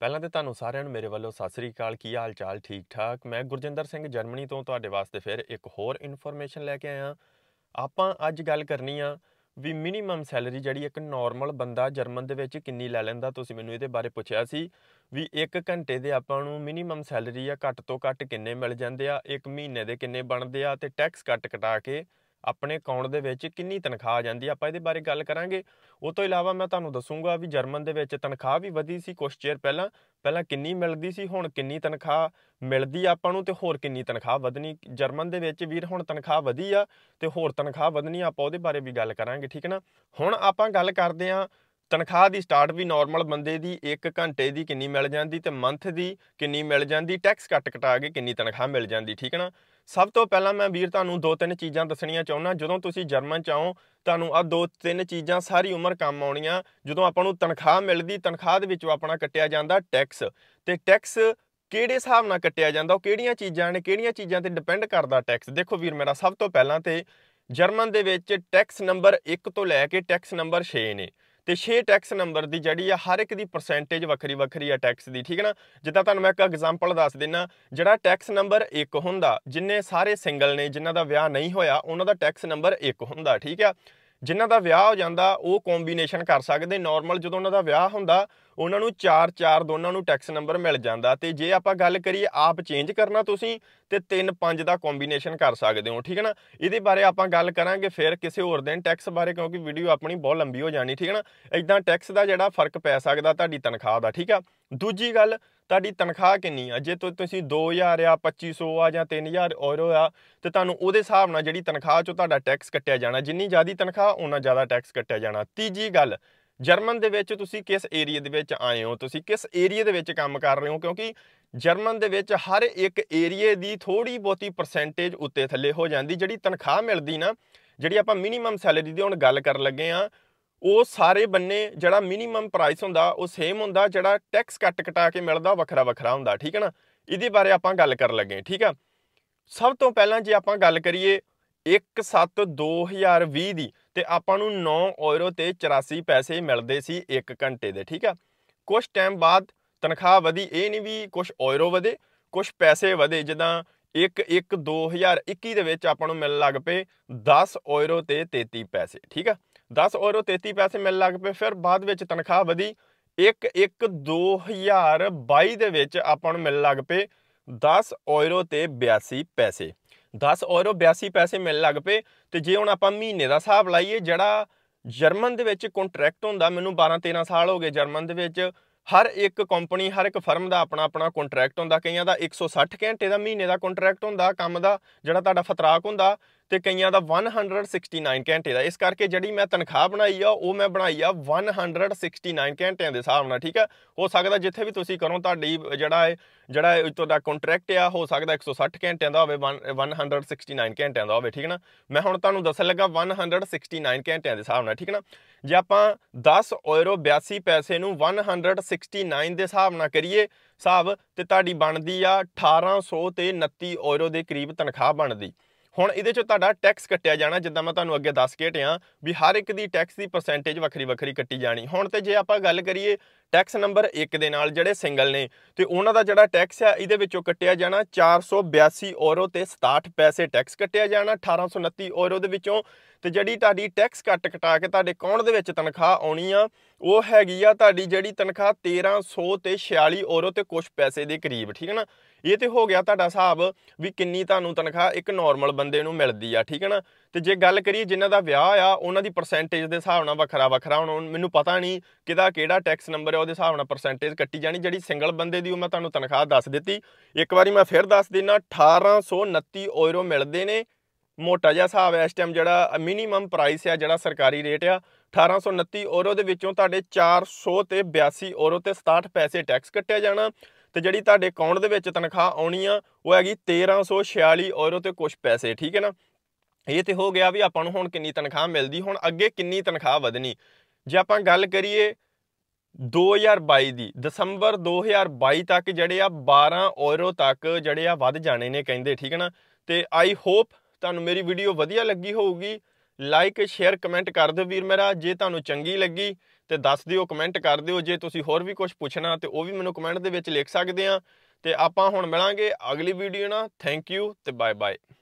ਪਹਿਲਾਂ ਤੇ ਤੁਹਾਨੂੰ ਸਾਰਿਆਂ ਨੂੰ ਮੇਰੇ ਵੱਲੋਂ ਸਤਿ ਸ੍ਰੀ ਅਕਾਲ ਕੀ ਹਾਲ ਚਾਲ ਠੀਕ ਠਾਕ ਮੈਂ ਗੁਰਜਿੰਦਰ ਸਿੰਘ ਜਰਮਨੀ ਤੋਂ ਤੁਹਾਡੇ ਵਾਸਤੇ ਫਿਰ ਇੱਕ ਹੋਰ ਇਨਫੋਰਮੇਸ਼ਨ ਲੈ ਕੇ ਆਇਆ ਆਪਾਂ ਅੱਜ ਗੱਲ ਕਰਨੀ ਆ ਵੀ ਮਿਨੀਮਮ ਸੈਲਰੀ ਜਿਹੜੀ ਇੱਕ ਨਾਰਮਲ ਬੰਦਾ ਜਰਮਨ ਦੇ ਵਿੱਚ ਕਿੰਨੀ ਲੈ ਲੈਂਦਾ ਤੁਸੀਂ ਮੈਨੂੰ ਇਹਦੇ ਬਾਰੇ ਪੁੱਛਿਆ ਸੀ ਵੀ 1 ਘੰਟੇ ਦੇ ਆਪਾਂ ਨੂੰ ਮਿਨੀਮਮ ਸੈਲਰੀ ਆ ਘੱਟ ਤੋਂ ਘੱਟ ਕਿੰਨੇ ਮਿਲ ਜਾਂਦੇ ਆ 1 ਮਹੀਨੇ ਦੇ ਕਿੰਨੇ ਬਣਦੇ ਆ ਤੇ ਟੈਕਸ ਕੱਟ ਕਟਾ ਕੇ ਆਪਣੇ ਅਕਾਊਂਟ ਦੇ ਵਿੱਚ ਕਿੰਨੀ ਤਨਖਾਹ ਆ ਜਾਂਦੀ ਆਪਾਂ ਇਹਦੇ ਬਾਰੇ ਗੱਲ ਕਰਾਂਗੇ ਉਹ ਤੋਂ ਇਲਾਵਾ ਮੈਂ ਤੁਹਾਨੂੰ ਦੱਸੂਗਾ ਵੀ ਜਰਮਨ ਦੇ ਵਿੱਚ ਤਨਖਾਹ ਵੀ ਵਧੀ ਸੀ ਕੁਝ ਚਿਰ ਪਹਿਲਾਂ ਪਹਿਲਾਂ ਕਿੰਨੀ ਮਿਲਦੀ ਸੀ ਹੁਣ ਕਿੰਨੀ ਤਨਖਾਹ ਮਿਲਦੀ ਆਪਾਂ ਨੂੰ ਤੇ ਹੋਰ ਕਿੰਨੀ ਤਨਖਾਹ ਵਧਣੀ ਜਰਮਨ ਦੇ ਵਿੱਚ ਵੀਰ ਹੁਣ ਤਨਖਾਹ ਵਧੀ ਆ ਤੇ ਹੋਰ ਤਨਖਾਹ ਵਧਣੀ ਆਪਾਂ ਉਹਦੇ ਬਾਰੇ ਵੀ ਗੱਲ ਕਰਾਂਗੇ ਠੀਕ ਹੈ ਨਾ ਹੁਣ ਆਪਾਂ ਗੱਲ ਕਰਦੇ ਆਂ ਤਨਖਾਹ ਦੀ ਸਟਾਰਟ ਵੀ ਨਾਰਮਲ ਬੰਦੇ ਦੀ 1 ਘੰਟੇ ਦੀ ਕਿੰਨੀ ਮਿਲ ਜਾਂਦੀ ਤੇ ਮੰਥ ਦੀ ਕਿੰਨੀ ਮਿਲ ਜਾਂਦੀ ਟੈਕਸ ਕੱਟ ਕਟਾ ਕੇ ਕਿੰਨੀ ਤਨਖਾਹ ਮਿਲ ਜਾਂਦੀ ਠੀਕ ਹੈ ਨਾ ਸਭ ਤੋਂ ਪਹਿਲਾਂ ਮੈਂ ਵੀਰ ਤੁਹਾਨੂੰ ਦੋ ਤਿੰਨ ਚੀਜ਼ਾਂ ਦੱਸਣੀਆਂ ਚਾਹੁੰਦਾ ਜਦੋਂ ਤੁਸੀਂ ਜਰਮਨ ਚ ਆਓ ਤੁਹਾਨੂੰ ਆ ਦੋ ਤਿੰਨ ਚੀਜ਼ਾਂ ਸਾਰੀ ਉਮਰ ਕੰਮ ਆਉਣੀਆਂ ਜਦੋਂ ਆਪਾਂ ਨੂੰ ਤਨਖਾਹ ਮਿਲਦੀ ਤਨਖਾਹ ਦੇ ਵਿੱਚੋਂ ਆਪਣਾ ਕੱਟਿਆ ਜਾਂਦਾ ਟੈਕਸ ਤੇ ਟੈਕਸ ਕਿਹੜੇ ਹਿਸਾਬ ਨਾਲ ਕੱਟਿਆ ਜਾਂਦਾ ਉਹ ਕਿਹੜੀਆਂ ਚੀਜ਼ਾਂ ਨੇ ਕਿਹੜੀਆਂ ਚੀਜ਼ਾਂ ਤੇ ਡਿਪੈਂਡ ਕਰਦਾ ਟੈਕਸ ਦੇਖੋ ਵੀਰ ਮੇਰਾ ਸਭ ਤੋਂ ਪਹਿਲਾਂ ਤੇ ਜਰਮਨ ਦੇ ਵਿੱਚ ਟੈਕਸ ਨੰਬਰ 1 ਤੋਂ ਲੈ ਕੇ ਟੈਕਸ ਨੰਬਰ 6 ਨੇ ਤੇ 6 ਟੈਕਸ ਨੰਬਰ ਦੀ ਜਿਹੜੀ ਆ ਹਰ ਇੱਕ ਦੀ ਪਰਸੈਂਟੇਜ ਵੱਖਰੀ ਵੱਖਰੀ ਆ ਟੈਕਸ ਦੀ ਠੀਕ ਹੈ ਨਾ ਜਿੱਦਾਂ ਤੁਹਾਨੂੰ ਮੈਂ ਇੱਕ ਐਗਜ਼ਾਮਪਲ ਦੱਸ ਦਿੰਨਾ ਜਿਹੜਾ ਟੈਕਸ ਨੰਬਰ 1 ਹੁੰਦਾ ਜਿੰਨੇ ਸਾਰੇ ਸਿੰਗਲ ਨੇ ਜਿਨ੍ਹਾਂ ਦਾ ਵਿਆਹ ਨਹੀਂ ਹੋਇਆ ਉਹਨਾਂ ਦਾ ਟੈਕਸ ਨੰਬਰ 1 ਹੁੰਦਾ ਠੀਕ ਆ ਜਿਨ੍ਹਾਂ ਦਾ ਵਿਆਹ ਹੋ ਜਾਂਦਾ ਉਹ ਕੰਬੀਨੇਸ਼ਨ ਕਰ ਸਕਦੇ ਨਾਰਮਲ ਜਦੋਂ ਉਹਨਾਂ ਦਾ ਵਿਆਹ ਹੁੰਦਾ ਉਹਨਾਂ ਨੂੰ 4-4 ਦੋਨਾਂ ਨੂੰ ਟੈਕਸ ਨੰਬਰ ਮਿਲ ਜਾਂਦਾ ਤੇ ਜੇ ਆਪਾਂ ਗੱਲ ਕਰੀਏ ਆਪ ਚੇਂਜ ਕਰਨਾ ਤੁਸੀਂ ਤੇ 3-5 ਦਾ ਕੰਬੀਨੇਸ਼ਨ ਕਰ ਸਕਦੇ ਹੋ ਠੀਕ ਹੈ ਨਾ ਇਹਦੇ ਬਾਰੇ ਆਪਾਂ ਗੱਲ ਕਰਾਂਗੇ ਫਿਰ ਕਿਸੇ ਹੋਰ ਦਿਨ ਟੈਕਸ ਬਾਰੇ ਕਿਉਂਕਿ ਵੀਡੀਓ ਆਪਣੀ ਬਹੁਤ ਲੰਬੀ ਹੋ ਜਾਣੀ ਠੀਕ ਹੈ ਨਾ ਇਦਾਂ ਟੈਕਸ ਦਾ ਜਿਹੜਾ ਫਰਕ ਪੈ ਸਕਦਾ ਤੁਹਾਡੀ ਤਨਖਾਹ ਦਾ ਠੀਕ ਆ ਦੂਜੀ ਗੱਲ ਤੁਹਾਡੀ ਤਨਖਾਹ ਕਿੰਨੀ ਆ ਜੇ ਤੁਸੀਂ 2000 ਆ 2500 ਆ ਜਾਂ 3000 ਯੂਰੋ ਆ ਤੇ ਤੁਹਾਨੂੰ ਉਹਦੇ ਹਿਸਾਬ ਨਾਲ ਜਿਹੜੀ ਤਨਖਾਹ ਚੋਂ ਤੁਹਾਡਾ ਟੈਕਸ ਕੱਟਿਆ ਜਾਣਾ ਜਿੰਨੀ ਜ਼ਿਆਦਾ ਤਨਖਾਹ ਉਹਨਾਂ ਜ਼ਿਆਦਾ ਟੈਕਸ ਕੱਟਿਆ ਜਾਣਾ ਤੀਜੀ ਗੱਲ ਜਰਮਨ ਦੇ ਵਿੱਚ ਤੁਸੀਂ ਕਿਸ ਏਰੀਆ ਦੇ ਵਿੱਚ ਆਏ ਹੋ ਤੁਸੀਂ ਕਿਸ ਏਰੀਆ ਦੇ ਵਿੱਚ ਕੰਮ ਕਰ ਰਹੇ ਹੋ ਕਿਉਂਕਿ ਜਰਮਨ ਦੇ ਵਿੱਚ ਹਰ ਇੱਕ ਏਰੀਏ ਦੀ ਥੋੜੀ ਬਹੁਤੀ ਪਰਸੈਂਟੇਜ ਉੱਤੇ ਥੱਲੇ ਹੋ ਜਾਂਦੀ ਜਿਹੜੀ ਤਨਖਾਹ ਮਿਲਦੀ ਨਾ ਜਿਹੜੀ ਆਪਾਂ ਮਿਨੀਮਮ ਸੈਲਰੀ ਦੀ ਹੁਣ ਗੱਲ ਕਰਨ ਲੱਗੇ ਆ ਉਹ ਸਾਰੇ ਬੰਨੇ ਜਿਹੜਾ ਮਿਨੀਮਮ ਪ੍ਰਾਈਸ ਹੁੰਦਾ ਉਹ ਸੇਮ ਹੁੰਦਾ ਜਿਹੜਾ ਟੈਕਸ ਕੱਟ ਕਟਾ ਕੇ ਮਿਲਦਾ ਵੱਖਰਾ ਵੱਖਰਾ ਹੁੰਦਾ ਠੀਕ ਹੈ ਨਾ ਇਹਦੇ ਬਾਰੇ ਆਪਾਂ ਗੱਲ ਕਰਨ ਲੱਗੇ ਠੀਕ ਆ ਸਭ ਤੋਂ ਪਹਿਲਾਂ ਜੇ ਆਪਾਂ ਗੱਲ ਕਰੀਏ 1/7 2020 ਦੀ ਤੇ ਆਪਾਂ ਨੂੰ 9 ਯੂਰੋ ਤੇ 84 ਪੈਸੇ ਮਿਲਦੇ ਸੀ 1 ਘੰਟੇ ਦੇ ਠੀਕ ਆ ਕੁਝ ਟਾਈਮ ਬਾਅਦ ਤਨਖਾਹ ਵਧੀ ਇਹ ਨਹੀਂ ਵੀ ਕੁਝ ਯੂਰੋ ਵਧੇ ਕੁਝ ਪੈਸੇ ਵਧੇ ਜਿੱਦਾਂ 1 1 2021 ਦੇ ਵਿੱਚ ਆਪਾਂ ਨੂੰ ਮਿਲਣ ਲੱਗ ਪਏ 10 ਯੂਰੋ ਤੇ 33 ਪੈਸੇ ਠੀਕ ਆ 10 ਔਰ 33 ਪੈਸੇ ਮਿਲਣ ਲੱਗ ਪਏ ਫਿਰ ਬਾਅਦ ਵਿੱਚ ਤਨਖਾਹ ਵਧੀ 1 1 2022 ਦੇ ਵਿੱਚ ਆਪਾਂ ਨੂੰ ਮਿਲਣ ਲੱਗ ਪਏ 10 ਔਰ ਤੇ 82 ਪੈਸੇ 10 ਔਰ 82 ਪੈਸੇ ਮਿਲਣ ਲੱਗ ਪਏ ਤੇ ਜੇ ਹੁਣ ਆਪਾਂ ਮਹੀਨੇ ਦਾ ਹਿਸਾਬ ਲਾਈਏ ਜਿਹੜਾ ਜਰਮਨ ਦੇ ਵਿੱਚ ਕੰਟਰੈਕਟ ਹੁੰਦਾ ਮੈਨੂੰ 12 13 ਸਾਲ ਹੋ ਗਏ ਜਰਮਨ ਦੇ ਵਿੱਚ ਹਰ ਇੱਕ ਕੰਪਨੀ ਹਰ ਇੱਕ ਫਰਮ ਦਾ ਆਪਣਾ ਆਪਣਾ ਕੰਟਰੈਕਟ ਹੁੰਦਾ ਕਈਆਂ ਦਾ 160 ਘੰਟੇ ਦਾ ਮਹੀਨੇ ਦਾ ਕੰਟਰੈਕਟ ਹੁੰਦਾ ਕੰਮ ਦਾ ਜਿਹੜਾ ਤੁਹਾਡਾ ਫਤਰਾਕ ਹੁੰਦਾ ਤੇ ਕਈਆਂ ਦਾ 169 ਘੰਟੇ ਦਾ ਇਸ ਕਰਕੇ ਜਿਹੜੀ ਮੈਂ ਤਨਖਾਹ ਬਣਾਈ ਆ ਉਹ ਮੈਂ ਬਣਾਈ ਆ 169 ਘੰਟਿਆਂ ਦੇ ਹਿਸਾਬ ਨਾਲ ਠੀਕ ਆ ਹੋ ਸਕਦਾ ਜਿੱਥੇ ਵੀ ਤੁਸੀਂ ਕਰੋ ਤੁਹਾਡੀ ਜਿਹੜਾ ਹੈ ਜਿਹੜਾ ਤੁਹਾਡਾ ਕੰਟਰੈਕਟ ਆ ਹੋ ਸਕਦਾ 160 ਘੰਟਿਆਂ ਦਾ ਹੋਵੇ 169 ਘੰਟਿਆਂ ਦਾ ਹੋਵੇ ਠੀਕ ਨਾ ਮੈਂ ਹੁਣ ਤੁਹਾਨੂੰ ਦੱਸਣ ਲੱਗਾ 169 ਘੰਟਿਆਂ ਦੇ ਹਿਸਾਬ ਨਾਲ ਠੀਕ ਨਾ ਜੇ ਆਪਾਂ 10 ਯੂਰੋ 82 ਪੈਸੇ ਨੂੰ 169 ਦੇ ਹਿਸਾਬ ਨਾਲ ਕਰੀਏ ਹਿਸਾਬ ਤੇ ਤੁਹਾਡੀ ਬਣਦੀ ਆ 1800 ਤੇ 29 ਯੂਰੋ ਦੇ ਕਰੀਬ ਤਨਖਾਹ ਬਣਦੀ ਹੁਣ ਇਹਦੇ ਚੋਂ ਤੁਹਾਡਾ ਟੈਕਸ ਕੱਟਿਆ ਜਾਣਾ ਜਿੱਦਾਂ ਮੈਂ ਤੁਹਾਨੂੰ ਅੱਗੇ ਦੱਸ ਕੇ ਟਿਆਂ ਵੀ ਹਰ ਇੱਕ ਦੀ ਟੈਕਸ ਦੀ ਪਰਸੈਂਟੇਜ ਵੱਖਰੀ ਵੱਖਰੀ ਕੱਟੀ ਜਾਣੀ ਹੁਣ ਤੇ ਜੇ ਆਪਾਂ ਗੱਲ ਕਰੀਏ ਟੈਕਸ ਨੰਬਰ 1 ਦੇ ਨਾਲ ਜਿਹੜੇ ਸਿੰਗਲ ਨੇ ਤੇ ਉਹਨਾਂ ਦਾ ਜਿਹੜਾ ਟੈਕਸ ਆ ਇਹਦੇ ਵਿੱਚੋਂ ਕੱਟਿਆ ਜਾਣਾ 482 ਯੂਰੋ ਤੇ 67 ਪੈਸੇ ਟੈਕਸ ਕੱਟਿਆ ਜਾਣਾ 1829 ਯੂਰੋ ਦੇ ਵਿੱਚੋਂ ਤੇ ਜਿਹੜੀ ਤੁਹਾਡੀ ਟੈਕਸ ਕੱਟ ਕਟਾ ਕੇ ਤੁਹਾਡੇ ਅਕਾਊਂਟ ਦੇ ਵਿੱਚ ਤਨਖਾਹ ਆਉਣੀ ਆ ਉਹ ਹੈਗੀ ਆ ਤੁਹਾਡੀ ਜਿਹੜੀ ਤਨਖਾਹ 1300 ਤੇ 46 ਔਰੋ ਤੇ ਕੁਝ ਪੈਸੇ ਦੇ ਕਰੀਬ ਠੀਕ ਹੈ ਨਾ ਇਹ ਤੇ ਹੋ ਗਿਆ ਤੁਹਾਡਾ ਹਿਸਾਬ ਵੀ ਕਿੰਨੀ ਤੁਹਾਨੂੰ ਤਨਖਾਹ ਇੱਕ ਨਾਰਮਲ ਬੰਦੇ ਨੂੰ ਮਿਲਦੀ ਆ ਠੀਕ ਹੈ ਨਾ ਤੇ ਜੇ ਗੱਲ ਕਰੀਏ ਜਿਨ੍ਹਾਂ ਦਾ ਵਿਆਹ ਆ ਉਹਨਾਂ ਦੀ ਪਰਸੈਂਟੇਜ ਦੇ ਹਿਸਾਬ ਨਾਲ ਵੱਖਰਾ ਵੱਖਰਾ ਹੁਣ ਮੈਨੂੰ ਪਤਾ ਨਹੀਂ ਕਿਹਦਾ ਕਿਹੜਾ ਟੈਕਸ ਨੰਬਰ ਹੈ ਉਹਦੇ ਹਿਸਾਬ ਨਾਲ ਪਰਸੈਂਟੇਜ ਕੱਟੀ ਜਾਣੀ ਜਿਹੜੀ ਸਿੰਗਲ ਬੰਦੇ ਦੀ ਉਹ ਮੈਂ ਤੁਹਾਨੂੰ ਤਨਖਾਹ ਦੱਸ ਦਿੱਤੀ ਇੱਕ ਵਾਰੀ ਮੈਂ ਫਿਰ ਦੱਸ ਦਿੰਨਾ 1829 ਯੂਰੋ ਮਿਲਦੇ ਨੇ ਮੋਟਾ ਜਿਹਾ ਹਿਸਾਬ ਹੈ ਇਸ ਟਾਈਮ ਜਿਹੜਾ ਮਿਨੀਮਮ ਪ੍ਰਾਈਸ ਹੈ ਜਿਹੜਾ ਸਰਕਾਰੀ ਰੇਟ ਆ 1829 ਔਰੋ ਦੇ ਵਿੱਚੋਂ ਤੁਹਾਡੇ 400 ਤੇ 82 ਔਰੋ ਤੇ 67 ਪੈਸੇ ਟੈਕਸ ਕੱਟਿਆ ਜਾਣਾ ਤੇ ਜਿਹੜੀ ਤੁਹਾਡੇ ਅਕਾਊਂਟ ਦੇ ਵਿੱਚ ਤਨਖਾਹ ਆਉਣੀ ਆ ਉਹ ਹੈਗੀ 1346 ਔਰੋ ਤੇ ਕੁਝ ਪੈਸੇ ਠੀਕ ਹੈ ਨਾ ਇਹ ਤੇ ਹੋ ਗਿਆ ਵੀ ਆਪਾਂ ਨੂੰ ਹੁਣ ਕਿੰਨੀ ਤਨਖਾਹ ਮਿਲਦੀ ਹੁਣ ਅੱਗੇ ਕਿੰਨੀ ਤਨਖਾਹ ਵਧਣੀ ਜੇ ਆਪਾਂ ਗੱਲ ਕਰੀਏ 2022 ਦੀ ਦਸੰਬਰ 2022 ਤੱਕ ਜਿਹੜੇ ਆ 12 ਔਰੋ ਤੱਕ ਜਿਹੜੇ ਆ ਵੱਧ ਜਾਣੇ ਨੇ ਕਹਿੰਦੇ ਠੀਕ ਹੈ ਨਾ ਤੇ ਆਈ ਹੋਪ ਤੁਹਾਨੂੰ ਮੇਰੀ ਵੀਡੀਓ ਵਧੀਆ ਲੱਗੀ ਹੋਊਗੀ ਲਾਈਕ ਸ਼ੇਅਰ ਕਮੈਂਟ ਕਰ ਦਿਓ ਵੀਰ ਮੇਰਾ ਜੇ ਤੁਹਾਨੂੰ ਚੰਗੀ ਲੱਗੀ ਤੇ ਦੱਸ ਦਿਓ ਕਮੈਂਟ ਕਰ ਦਿਓ ਜੇ ਤੁਸੀਂ ਹੋਰ ਵੀ ਕੁਝ ਪੁੱਛਣਾ ਤੇ ਉਹ ਵੀ ਮੈਨੂੰ ਕਮੈਂਟ ਦੇ ਵਿੱਚ ਲਿਖ ਸਕਦੇ ਆ ਤੇ ਆਪਾਂ ਹੁਣ ਮਿਲਾਂਗੇ ਅਗਲੀ ਵੀਡੀਓ ਨਾਲ ਥੈਂਕ ਯੂ ਤੇ ਬਾਏ ਬਾਏ